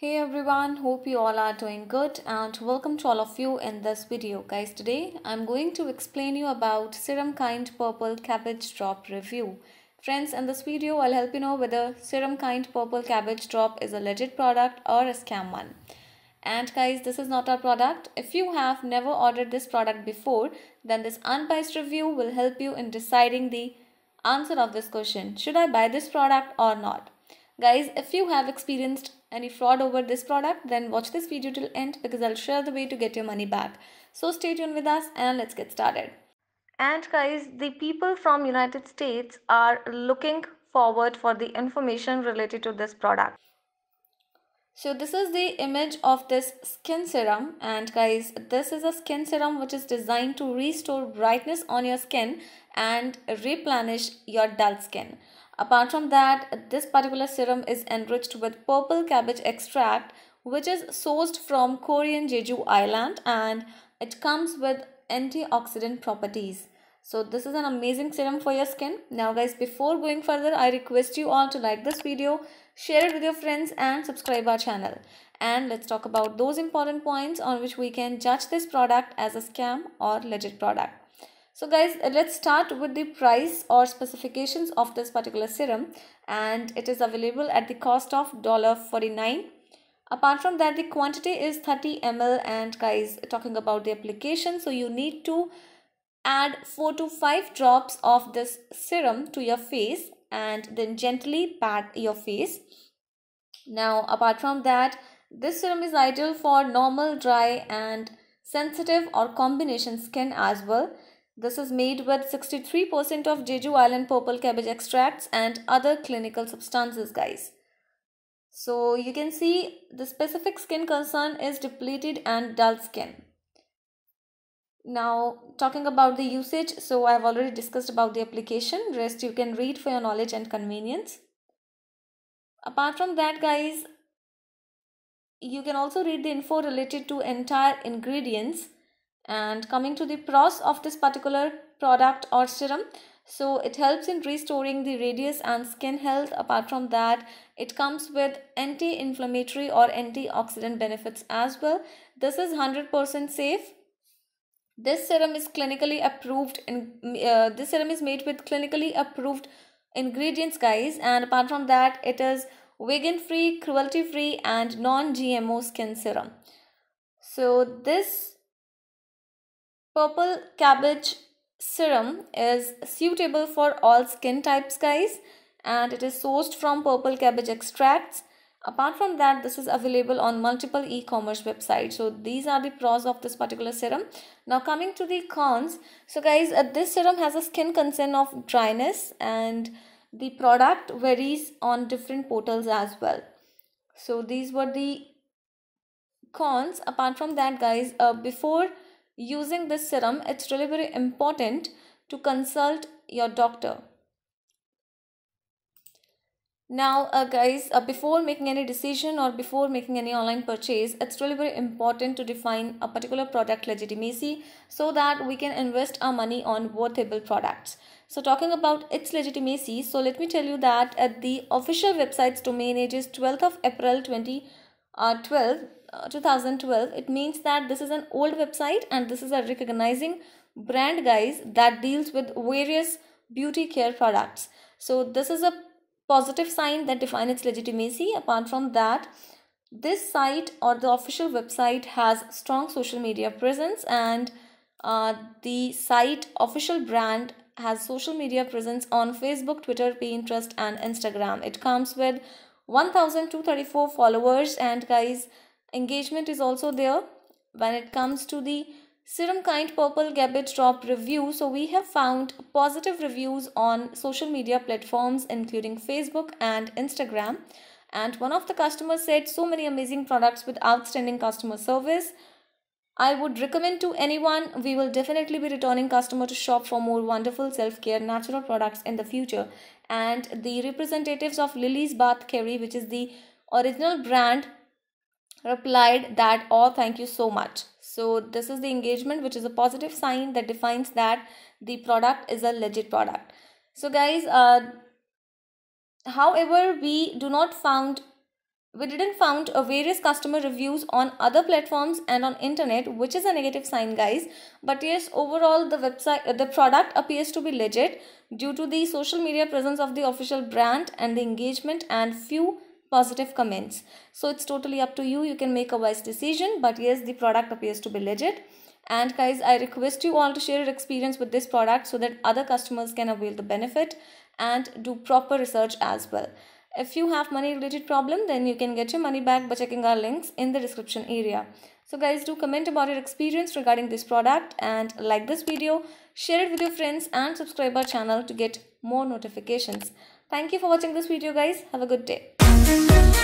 hey everyone hope you all are doing good and welcome to all of you in this video guys today i'm going to explain you about serum kind purple cabbage drop review friends in this video i'll help you know whether serum kind purple cabbage drop is a legit product or a scam one and guys this is not our product if you have never ordered this product before then this unbiased review will help you in deciding the answer of this question should i buy this product or not guys if you have experienced any fraud over this product then watch this video till end because I'll share the way to get your money back. So stay tuned with us and let's get started. And guys, the people from United States are looking forward for the information related to this product. So this is the image of this skin serum and guys this is a skin serum which is designed to restore brightness on your skin and replenish your dull skin. Apart from that, this particular serum is enriched with purple cabbage extract which is sourced from Korean Jeju Island and it comes with antioxidant properties. So this is an amazing serum for your skin. Now guys, before going further, I request you all to like this video, share it with your friends and subscribe our channel. And let's talk about those important points on which we can judge this product as a scam or legit product. So guys, uh, let's start with the price or specifications of this particular serum and it is available at the cost of $49. Apart from that, the quantity is 30 ml and guys, talking about the application, so you need to add 4 to 5 drops of this serum to your face and then gently pat your face. Now, apart from that, this serum is ideal for normal, dry and sensitive or combination skin as well. This is made with 63% of Jeju Island purple cabbage extracts and other clinical substances guys. So you can see the specific skin concern is depleted and dull skin. Now talking about the usage, so I have already discussed about the application, rest you can read for your knowledge and convenience. Apart from that guys, you can also read the info related to entire ingredients and coming to the pros of this particular product or serum so it helps in restoring the radius and skin health apart from that it comes with anti-inflammatory or antioxidant benefits as well this is 100% safe this serum is clinically approved and uh, this serum is made with clinically approved ingredients guys and apart from that it is vegan free cruelty free and non gmo skin serum so this Purple cabbage serum is suitable for all skin types guys and it is sourced from purple cabbage extracts. Apart from that, this is available on multiple e-commerce websites. So these are the pros of this particular serum. Now coming to the cons. So guys, uh, this serum has a skin concern of dryness and the product varies on different portals as well. So these were the cons. Apart from that guys, uh, before using this serum, it's really very important to consult your doctor. Now, uh, guys, uh, before making any decision or before making any online purchase, it's really very important to define a particular product legitimacy so that we can invest our money on worthable products. So talking about its legitimacy, so let me tell you that at the official website's domain age is 12th of April 2012, uh, 2012 it means that this is an old website and this is a recognizing brand guys that deals with various beauty care products so this is a positive sign that defines its legitimacy apart from that this site or the official website has strong social media presence and uh, the site official brand has social media presence on facebook twitter pinterest and instagram it comes with 1234 followers and guys engagement is also there when it comes to the serum kind purple gabbit drop review so we have found positive reviews on social media platforms including facebook and instagram and one of the customers said so many amazing products with outstanding customer service i would recommend to anyone we will definitely be returning customer to shop for more wonderful self-care natural products in the future and the representatives of lily's bath curry which is the original brand replied that oh thank you so much so this is the engagement which is a positive sign that defines that the product is a legit product so guys uh, however we do not found we didn't found a uh, various customer reviews on other platforms and on internet which is a negative sign guys but yes overall the website uh, the product appears to be legit due to the social media presence of the official brand and the engagement and few positive comments. So it's totally up to you. You can make a wise decision. But yes, the product appears to be legit. And guys, I request you all to share your experience with this product so that other customers can avail the benefit and do proper research as well. If you have money related problem, then you can get your money back by checking our links in the description area. So guys, do comment about your experience regarding this product and like this video, share it with your friends and subscribe our channel to get more notifications. Thank you for watching this video guys. Have a good day. Thank you.